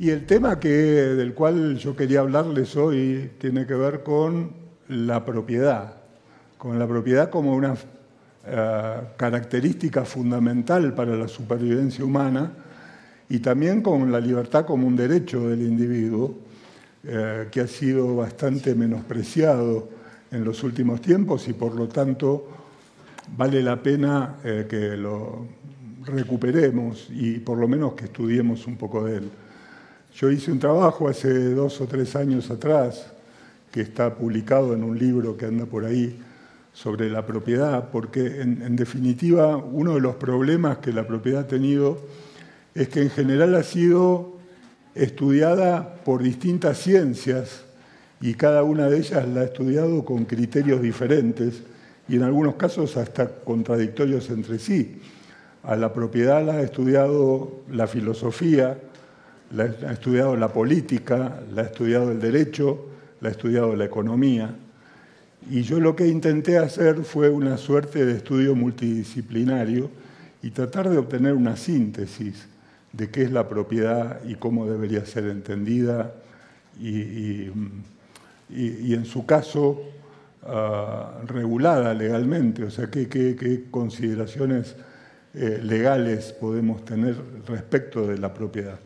Y el tema del cual yo quería hablarles hoy tiene que ver con la propiedad, con la propiedad como una eh, característica fundamental para la supervivencia humana y también con la libertad como un derecho del individuo eh, que ha sido bastante menospreciado en los últimos tiempos y por lo tanto vale la pena eh, que lo recuperemos y por lo menos que estudiemos un poco de él. Yo hice un trabajo hace dos o tres años atrás, que está publicado en un libro que anda por ahí, sobre la propiedad, porque en, definitiva uno de los problemas que la propiedad ha tenido es que en general ha sido estudiada por distintas ciencias y cada una de ellas la ha estudiado con criterios diferentes y en algunos casos hasta contradictorios entre sí. A la propiedad la ha estudiado la filosofía, la, ha estudiado la política, la ha estudiado el derecho, la ha estudiado la economía. Y yo lo que intenté hacer fue una suerte de estudio multidisciplinario y tratar de obtener una síntesis de qué es la propiedad y cómo debería ser entendida y, en su caso ah, regulada legalmente, o sea, qué, consideraciones eh, legales podemos tener respecto de la propiedad.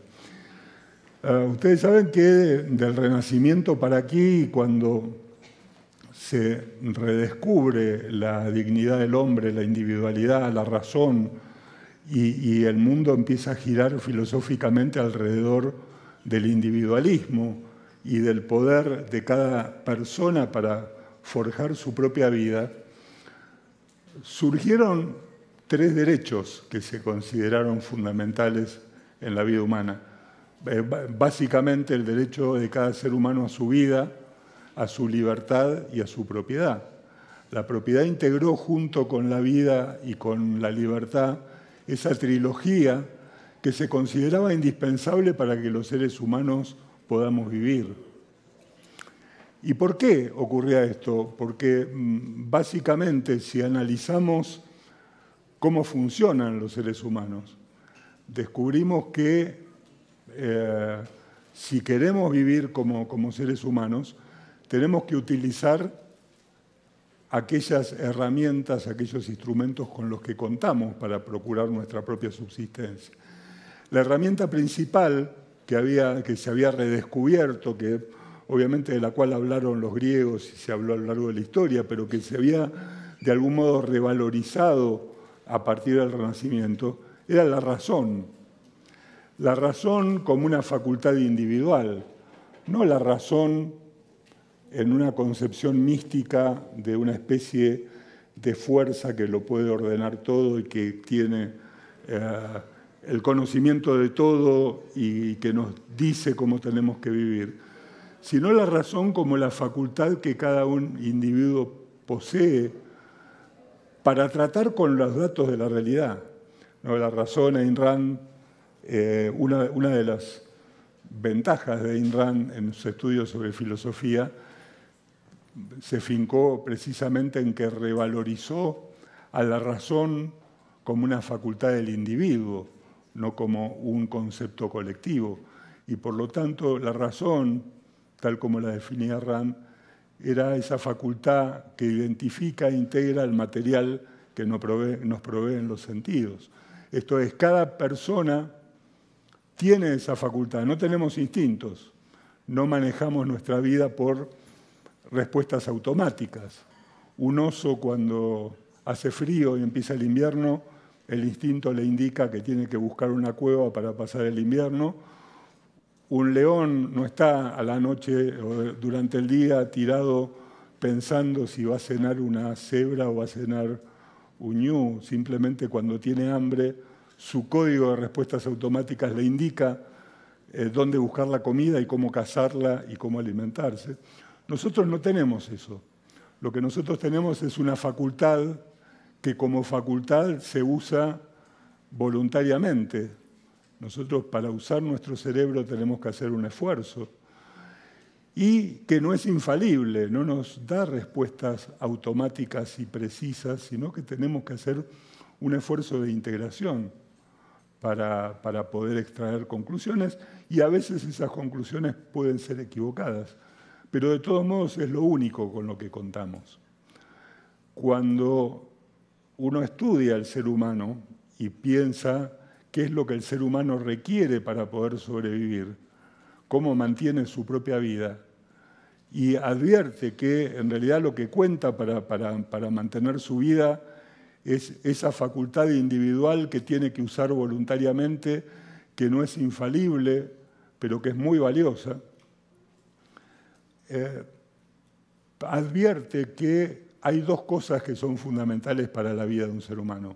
Ah, ustedes saben que del Renacimiento para aquí, cuando se redescubre la dignidad del hombre, la individualidad, la razón, y el mundo empieza a girar filosóficamente alrededor del individualismo y del poder de cada persona para forjar su propia vida, surgieron tres derechos que se consideraron fundamentales en la vida humana eh, básicamente el derecho de cada ser humano a su vida, a su libertad y a su propiedad. La propiedad integró junto con la vida y con la libertad esa trilogía que se consideraba indispensable para que los seres humanos podamos vivir. ¿Y por qué ocurría esto? Porque mm, básicamente si analizamos cómo funcionan los seres humanos, descubrimos que eh, si queremos vivir como, como seres humanos, tenemos que utilizar aquellas herramientas, aquellos instrumentos con los que contamos para procurar nuestra propia subsistencia. La herramienta principal que, había, que se había redescubierto, que obviamente de la cual hablaron los griegos y se habló a lo largo de la historia, pero que se había de algún modo revalorizado a partir del Renacimiento, era la razón la razón como una facultad individual, no la razón en una concepción mística de una especie de fuerza que lo puede ordenar todo y que tiene eh, el conocimiento de todo y que nos dice cómo tenemos que vivir, sino la razón como la facultad que cada un individuo posee para tratar con los datos de la realidad. ¿No? La razón, Ayn Rand eh, una, de las ventajas de Ayn en su estudio sobre filosofía se fincó precisamente en que revalorizó a la razón como una facultad del individuo, no como un concepto colectivo. Y por lo tanto, la razón, tal como la definía Rand, era esa facultad que identifica e integra el material que nos, provee, en los sentidos. Esto es, cada persona tiene esa facultad. No tenemos instintos, no manejamos nuestra vida por respuestas automáticas. Un oso cuando hace frío y empieza el invierno, el instinto le indica que tiene que buscar una cueva para pasar el invierno. Un león no está a la noche o durante el día tirado pensando si va a cenar una cebra o va a cenar un ñu, simplemente cuando tiene hambre su código de respuestas automáticas le indica eh, dónde buscar la comida y cómo cazarla y cómo alimentarse. Nosotros no tenemos eso. Lo que nosotros tenemos es una facultad que como facultad se usa voluntariamente. Nosotros para usar nuestro cerebro tenemos que hacer un esfuerzo y que no es infalible, no nos da respuestas automáticas y precisas, sino que tenemos que hacer un esfuerzo de integración para, poder extraer conclusiones y a veces esas conclusiones pueden ser equivocadas, pero de todos modos es lo único con lo que contamos. Cuando uno estudia al ser humano y piensa qué es lo que el ser humano requiere para poder sobrevivir, cómo mantiene su propia vida, y advierte que en realidad lo que cuenta para, para mantener su vida es esa facultad individual que tiene que usar voluntariamente, que no es infalible, pero que es muy valiosa, eh, advierte que hay dos cosas que son fundamentales para la vida de un ser humano.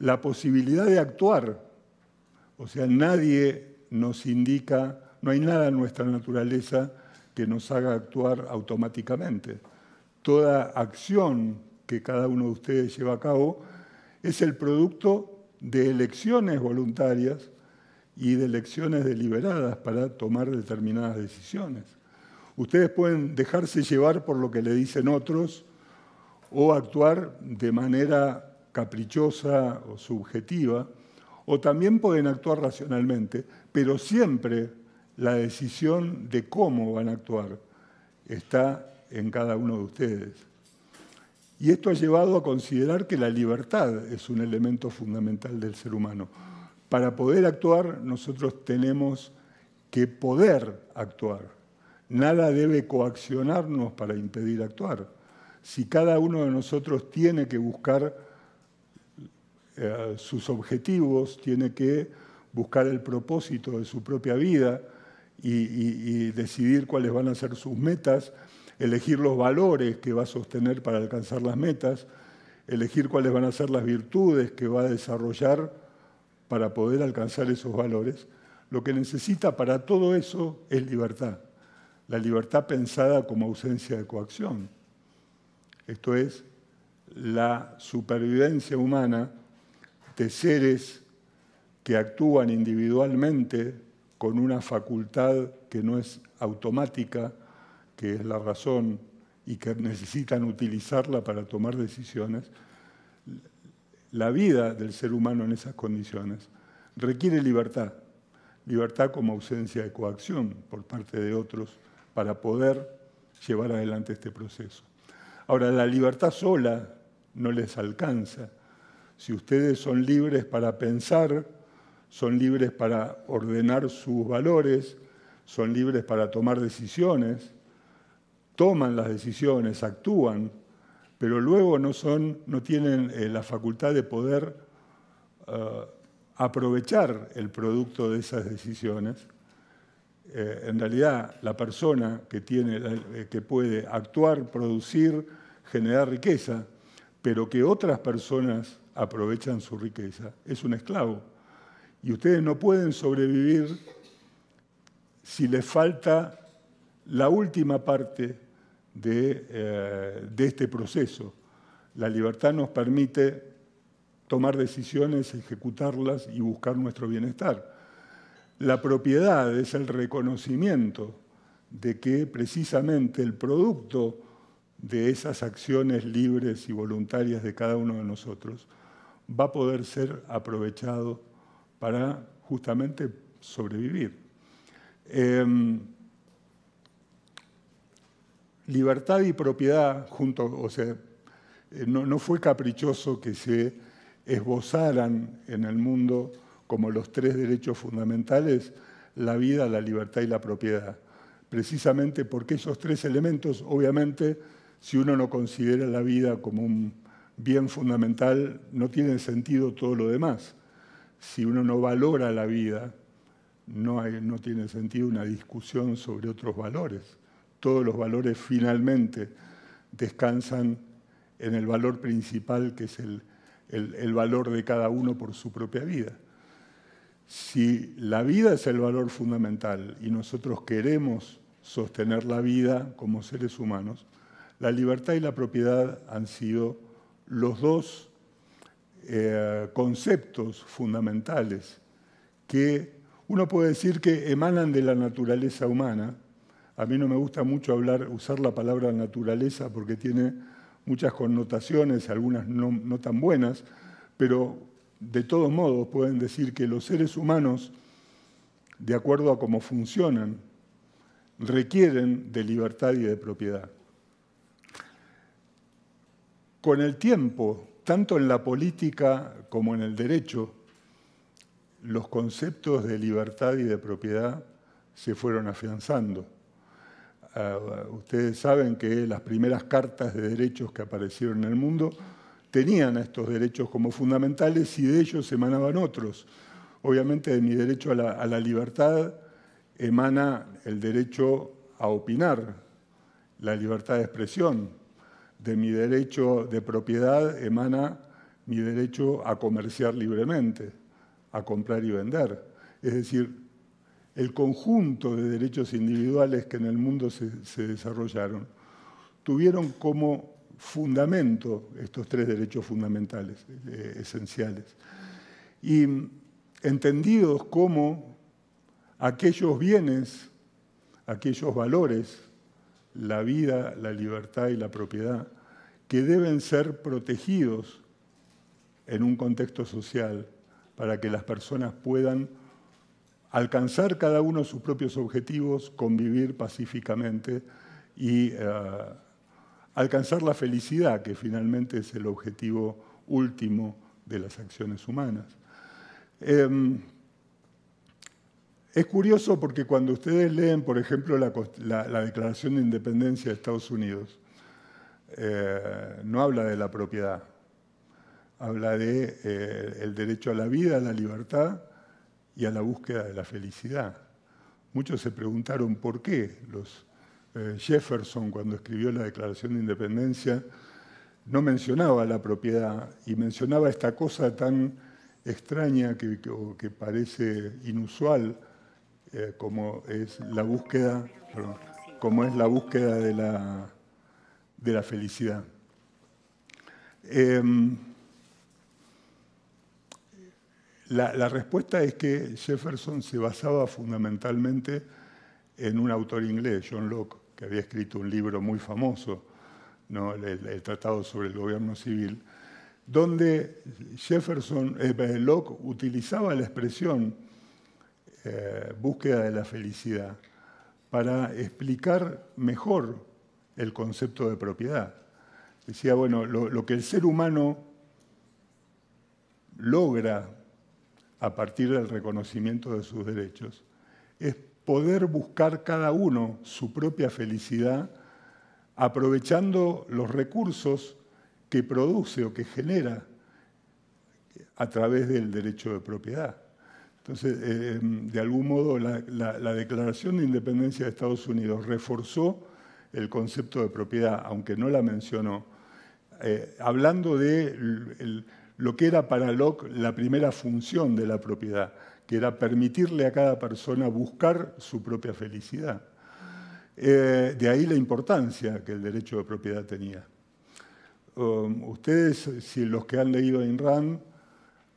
La posibilidad de actuar, o sea, nadie nos indica, no hay nada en nuestra naturaleza que nos haga actuar automáticamente. Toda acción que cada uno de ustedes lleva a cabo es el producto de elecciones voluntarias y de elecciones deliberadas para tomar determinadas decisiones. Ustedes pueden dejarse llevar por lo que le dicen otros o actuar de manera caprichosa o subjetiva, o también pueden actuar racionalmente, pero siempre la decisión de cómo van a actuar está en cada uno de ustedes. Y esto ha llevado a considerar que la libertad es un elemento fundamental del ser humano. Para poder actuar, nosotros tenemos que poder actuar. Nada debe coaccionarnos para impedir actuar. Si cada uno de nosotros tiene que buscar eh, sus objetivos, tiene que buscar el propósito de su propia vida y decidir cuáles van a ser sus metas, elegir los valores que va a sostener para alcanzar las metas, elegir cuáles van a ser las virtudes que va a desarrollar para poder alcanzar esos valores. Lo que necesita para todo eso es libertad, la libertad pensada como ausencia de coacción. Esto es la supervivencia humana de seres que actúan individualmente con una facultad que no es automática, que es la razón y que necesitan utilizarla para tomar decisiones, la vida del ser humano en esas condiciones requiere libertad, libertad como ausencia de coacción por parte de otros para poder llevar adelante este proceso. Ahora, la libertad sola no les alcanza. Si ustedes son libres para pensar, son libres para ordenar sus valores, son libres para tomar decisiones, toman las decisiones, actúan, pero luego no, son, no tienen eh, la facultad de poder eh, aprovechar el producto de esas decisiones. Eh, en realidad, la persona que, tiene, que puede actuar, producir, generar riqueza, pero que otras personas aprovechan su riqueza, es un esclavo. Y ustedes no pueden sobrevivir si les falta la última parte eh, de, este proceso. La libertad nos permite tomar decisiones, ejecutarlas y buscar nuestro bienestar. La propiedad es el reconocimiento de que precisamente el producto de esas acciones libres y voluntarias de cada uno de nosotros va a poder ser aprovechado para justamente sobrevivir. Em, libertad y propiedad junto, o sea, eh, no, fue caprichoso que se esbozaran en el mundo como los tres derechos fundamentales, la vida, la libertad y la propiedad. Precisamente porque esos tres elementos, obviamente, si uno no considera la vida como un bien fundamental, no tiene sentido todo lo demás. Si uno no valora la vida, no tiene sentido una discusión sobre otros valores todos los valores finalmente descansan en el valor principal que es el, valor de cada uno por su propia vida. Si la vida es el valor fundamental y nosotros queremos sostener la vida como seres humanos, la libertad y la propiedad han sido los dos eh, conceptos fundamentales que uno puede decir que emanan de la naturaleza humana, a mí no me gusta mucho usar la palabra naturaleza porque tiene muchas connotaciones, algunas no tan buenas, pero de todos modos pueden decir que los seres humanos, de acuerdo a cómo funcionan, requieren de libertad y de propiedad. Con el tiempo, tanto en la política como en el derecho, los conceptos de libertad y de propiedad se fueron afianzando ustedes saben que las primeras cartas de derechos que aparecieron en el mundo tenían estos derechos como fundamentales y de ellos emanaban otros. Obviamente de mi derecho a la, a la libertad emana el derecho a opinar, la libertad de expresión. De mi derecho de propiedad emana mi derecho a comerciar libremente, a comprar y vender. Es decir, el conjunto de derechos individuales que en el mundo se, desarrollaron, tuvieron como fundamento estos tres derechos fundamentales, eh, esenciales. Y mm, entendidos como aquellos bienes, aquellos valores, la vida, la libertad y la propiedad, que deben ser protegidos en un contexto social para que las personas puedan alcanzar cada uno sus propios objetivos, convivir pacíficamente y eh, alcanzar la felicidad, que finalmente es el objetivo último de las acciones humanas. Em, es curioso porque cuando ustedes leen, por ejemplo, la, Declaración de Independencia de Estados Unidos, eh, no habla de la propiedad, habla de eh, el derecho a la vida, a la libertad y a la búsqueda de la felicidad. Muchos se preguntaron por qué los eh, Jefferson, cuando escribió la Declaración de Independencia, no mencionaba la propiedad y mencionaba esta cosa tan extraña que, que, parece inusual eh, como es la búsqueda, como es la búsqueda de la, de la felicidad. Em, la, respuesta es que Jefferson se basaba fundamentalmente en un autor inglés, John Locke, que había escrito un libro muy famoso, el, Tratado sobre el Gobierno Civil, donde Jefferson, eh, eh, Locke utilizaba la expresión eh, búsqueda de la felicidad para explicar mejor el concepto de propiedad. Decía, bueno, lo que el ser humano logra a partir del reconocimiento de sus derechos, es poder buscar cada uno su propia felicidad aprovechando los recursos que produce o que genera a través del derecho de propiedad. Entonces, eh, em, de algún modo, la, Declaración de Independencia de Estados Unidos reforzó el concepto de propiedad, aunque no la mencionó, eh, hablando de el, lo que era para Locke la primera función de la propiedad, que era permitirle a cada persona buscar su propia felicidad. Eh, de ahí la importancia que el derecho de propiedad tenía. Um, ustedes, si los que han leído en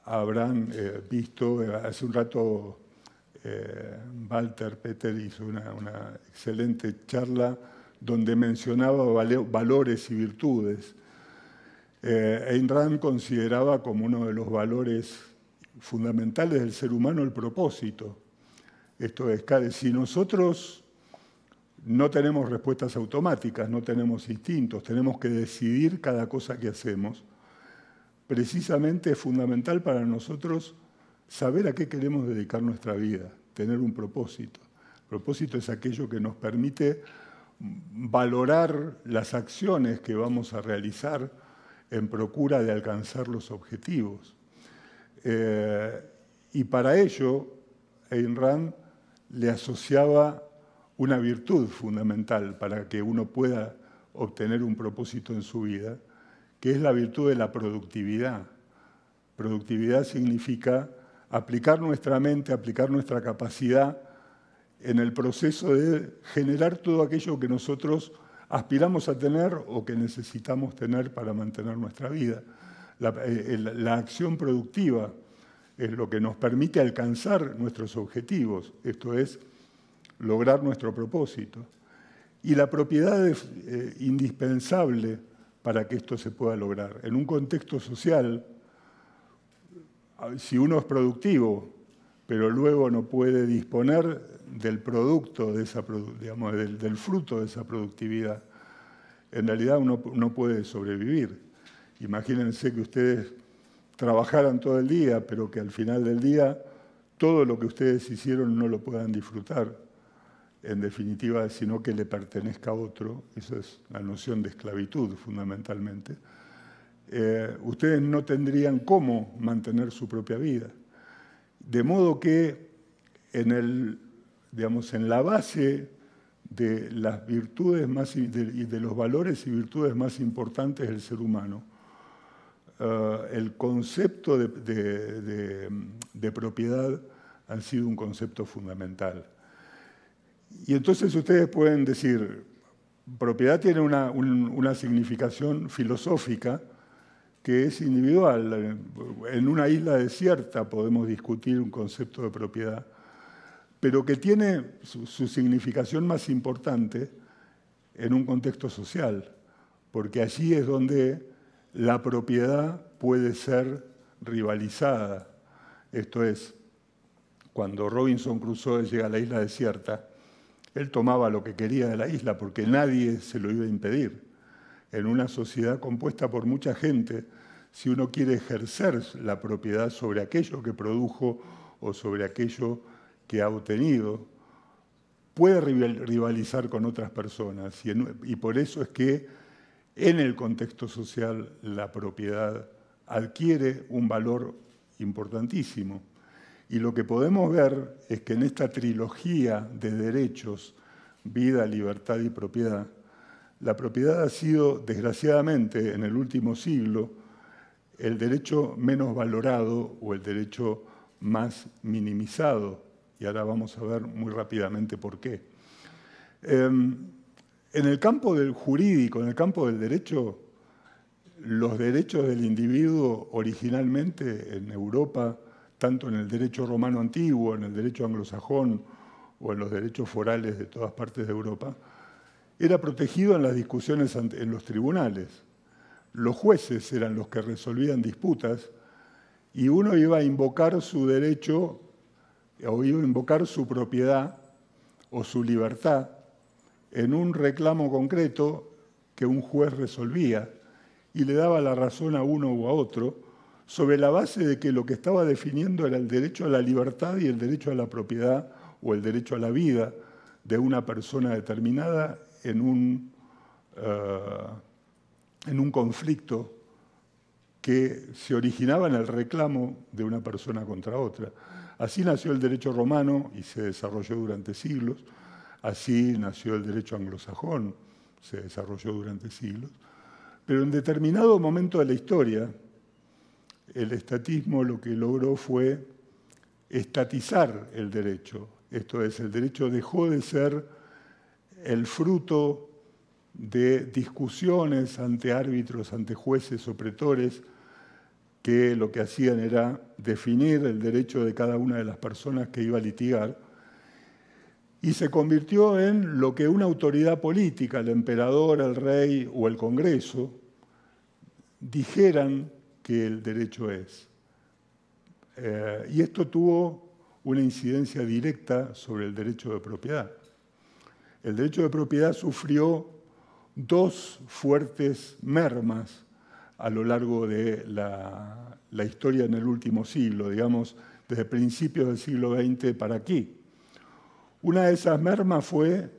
habrán eh, visto, eh, hace un rato Walter Peter hizo una, excelente charla donde mencionaba valores y virtudes. Eh, Ayn Rand consideraba como uno de los valores fundamentales del ser humano el propósito. Esto es, si nosotros no tenemos respuestas automáticas, no tenemos instintos, tenemos que decidir cada cosa que hacemos, precisamente es fundamental para nosotros saber a qué queremos dedicar nuestra vida, tener un propósito. El propósito es aquello que nos permite valorar las acciones que vamos a realizar en procura de alcanzar los objetivos. Eh, y para ello, Ayn Rand le asociaba una virtud fundamental para que uno pueda obtener un propósito en su vida, que es la virtud de la productividad. Productividad significa aplicar nuestra mente, aplicar nuestra capacidad en el proceso de generar todo aquello que nosotros aspiramos a tener o que necesitamos tener para mantener nuestra vida. Eh, la, acción productiva es lo que nos permite alcanzar nuestros objetivos, esto es, lograr nuestro propósito. Y la propiedad es eh, indispensable para que esto se pueda lograr. En un contexto social, si uno es productivo, pero luego no puede disponer del producto, de esa, del, fruto de esa productividad, en realidad uno no puede sobrevivir. Imagínense que ustedes trabajaran todo el día, pero que al final del día todo lo que ustedes hicieron no lo puedan disfrutar. En definitiva, sino que le pertenezca a otro. Esa es la noción de esclavitud, fundamentalmente. Eh, ustedes no tendrían cómo mantener su propia vida. De modo que en el digamos, en la base de las virtudes más, y de, los valores y virtudes más importantes del ser humano. Eh, el concepto de, propiedad ha sido un concepto fundamental. Y entonces ustedes pueden decir, propiedad tiene una significación filosófica que es individual. En una isla desierta podemos discutir un concepto de propiedad pero que tiene su, significación más importante en un contexto social, porque allí es donde la propiedad puede ser rivalizada. Esto es, cuando Robinson Crusoe llega a la isla desierta, él tomaba lo que quería de la isla porque nadie se lo iba a impedir. En una sociedad compuesta por mucha gente, si uno quiere ejercer la propiedad sobre aquello que produjo o sobre aquello que ha obtenido puede rivalizar con otras personas y, por eso es que en el contexto social la propiedad adquiere un valor importantísimo. Y lo que podemos ver es que en esta trilogía de derechos, vida, libertad y propiedad, la propiedad ha sido, desgraciadamente, en el último siglo, el derecho menos valorado o el derecho más minimizado y ahora vamos a ver muy rápidamente por qué. Em, en el campo del jurídico, en el campo del derecho, los derechos del individuo originalmente en Europa, tanto en el derecho romano antiguo, en el derecho anglosajón o en los derechos forales de todas partes de Europa, era protegido en las discusiones en los tribunales. Los jueces eran los que resolvían disputas y uno iba a invocar su derecho o invocar su propiedad o su libertad en un reclamo concreto que un juez resolvía y le daba la razón a uno u a otro sobre la base de que lo que estaba definiendo era el derecho a la libertad y el derecho a la propiedad o el derecho a la vida de una persona determinada en eh, en un conflicto que se originaba en el reclamo de una persona contra otra. Así nació el derecho romano y se desarrolló durante siglos, así nació el derecho anglosajón, se desarrolló durante siglos, pero en determinado momento de la historia, el estatismo lo que logró fue estatizar el derecho, esto es, el derecho dejó de ser el fruto de discusiones ante árbitros, ante jueces o pretores, que lo que hacían era definir el derecho de cada una de las personas que iba a litigar, y se convirtió en lo que una autoridad política, el emperador, el rey o el Congreso, dijeran que el derecho es. Eh, y esto tuvo una incidencia directa sobre el derecho de propiedad. El derecho de propiedad sufrió dos fuertes mermas a lo largo de la, historia en el último siglo, digamos, desde principios del siglo XX para aquí. Una de esas mermas fue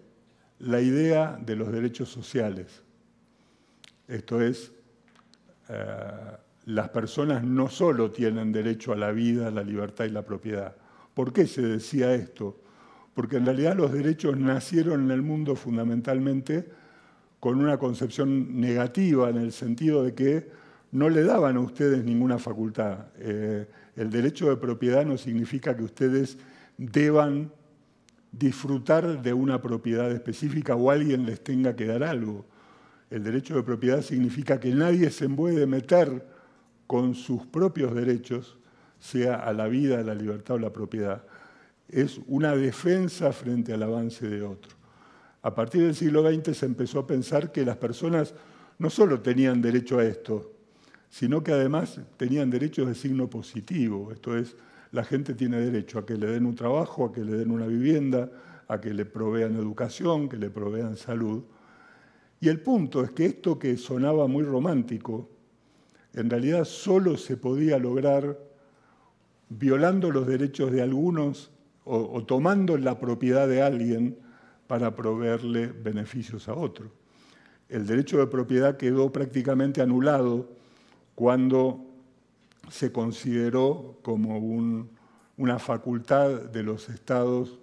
la idea de los derechos sociales. Esto es, eh, las personas no solo tienen derecho a la vida, la libertad y la propiedad. ¿Por qué se decía esto? Porque en realidad los derechos nacieron en el mundo fundamentalmente con una concepción negativa en el sentido de que no le daban a ustedes ninguna facultad. Eh, el derecho de propiedad no significa que ustedes deban disfrutar de una propiedad específica o alguien les tenga que dar algo. El derecho de propiedad significa que nadie se puede meter con sus propios derechos, sea a la vida, a la libertad o a la propiedad. Es una defensa frente al avance de otro. A partir del siglo XX se empezó a pensar que las personas no solo tenían derecho a esto, sino que además tenían derechos de signo positivo. Esto es, la gente tiene derecho a que le den un trabajo, a que le den una vivienda, a que le provean educación, que le provean salud. Y el punto es que esto que sonaba muy romántico, en realidad solo se podía lograr violando los derechos de algunos o, o tomando la propiedad de alguien para proveerle beneficios a otro. El derecho de propiedad quedó prácticamente anulado cuando se consideró como una facultad de los estados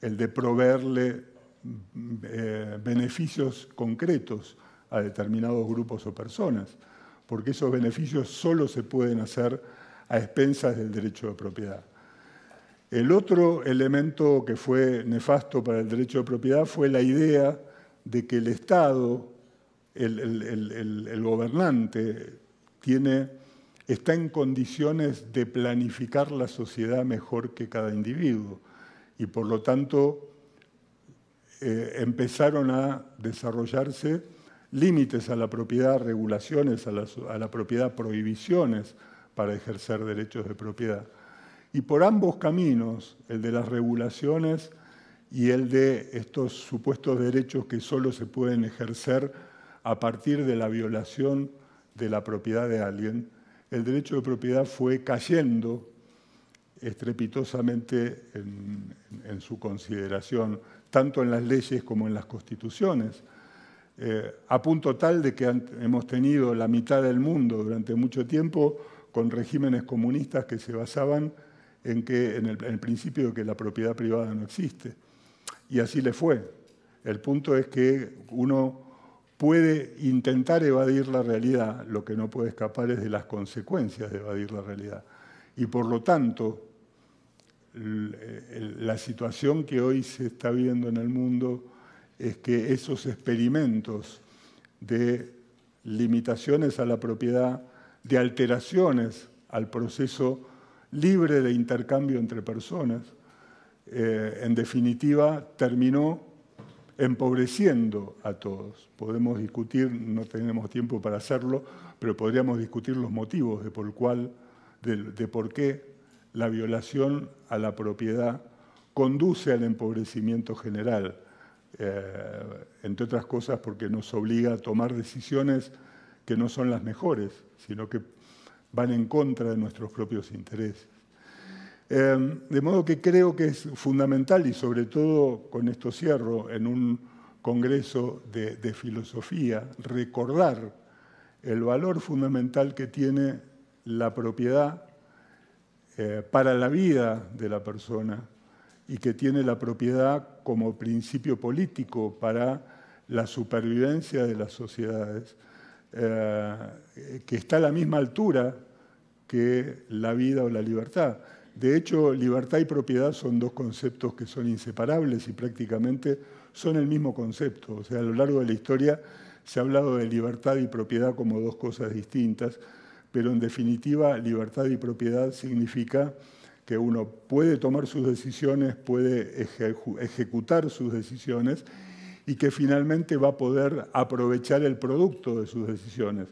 el de proveerle eh, beneficios concretos a determinados grupos o personas, porque esos beneficios solo se pueden hacer a expensas del derecho de propiedad. El otro elemento que fue nefasto para el derecho de propiedad fue la idea de que el Estado, el, gobernante, está en condiciones de planificar la sociedad mejor que cada individuo. Y por lo tanto eh, empezaron a desarrollarse límites a la propiedad, regulaciones a la propiedad, prohibiciones para ejercer derechos de propiedad. Y por ambos caminos, el de las regulaciones y el de estos supuestos derechos que solo se pueden ejercer a partir de la violación de la propiedad de alguien, el derecho de propiedad fue cayendo estrepitosamente en, su consideración, tanto en las leyes como en las constituciones, eh, a punto tal de que hemos tenido la mitad del mundo durante mucho tiempo con regímenes comunistas que se basaban en, que, en el, el principio de que la propiedad privada no existe. Y así le fue. El punto es que uno puede intentar evadir la realidad, lo que no puede escapar es de las consecuencias de evadir la realidad. Y por lo tanto, eh, la situación que hoy se está viendo en el mundo es que esos experimentos de limitaciones a la propiedad, de alteraciones al proceso libre de intercambio entre personas, eh, en definitiva terminó empobreciendo a todos. Podemos discutir, no tenemos tiempo para hacerlo, pero podríamos discutir los motivos de por, por qué la violación a la propiedad conduce al empobrecimiento general, eh, entre otras cosas porque nos obliga a tomar decisiones que no son las mejores, sino que van en contra de nuestros propios intereses. Em, de modo que creo que es fundamental, y sobre todo con esto cierro, en un congreso de, filosofía, recordar el valor fundamental que tiene la propiedad eh, para la vida de la persona y que tiene la propiedad como principio político para la supervivencia de las sociedades, eh, que está a la misma altura que la vida o la libertad. De hecho, libertad y propiedad son dos conceptos que son inseparables y prácticamente son el mismo concepto. O sea, a lo largo de la historia se ha hablado de libertad y propiedad como dos cosas distintas, pero en definitiva libertad y propiedad significa que uno puede tomar sus decisiones, puede ejecutar sus decisiones y que finalmente va a poder aprovechar el producto de sus decisiones.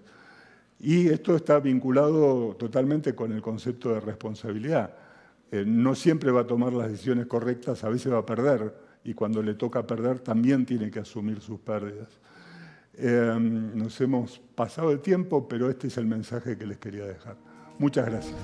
Y esto está vinculado totalmente con el concepto de responsabilidad. Eh, no siempre va a tomar las decisiones correctas, a veces va a perder, y cuando le toca perder también tiene que asumir sus pérdidas. Em, nos hemos pasado el tiempo, pero este es el mensaje que les quería dejar. Muchas gracias.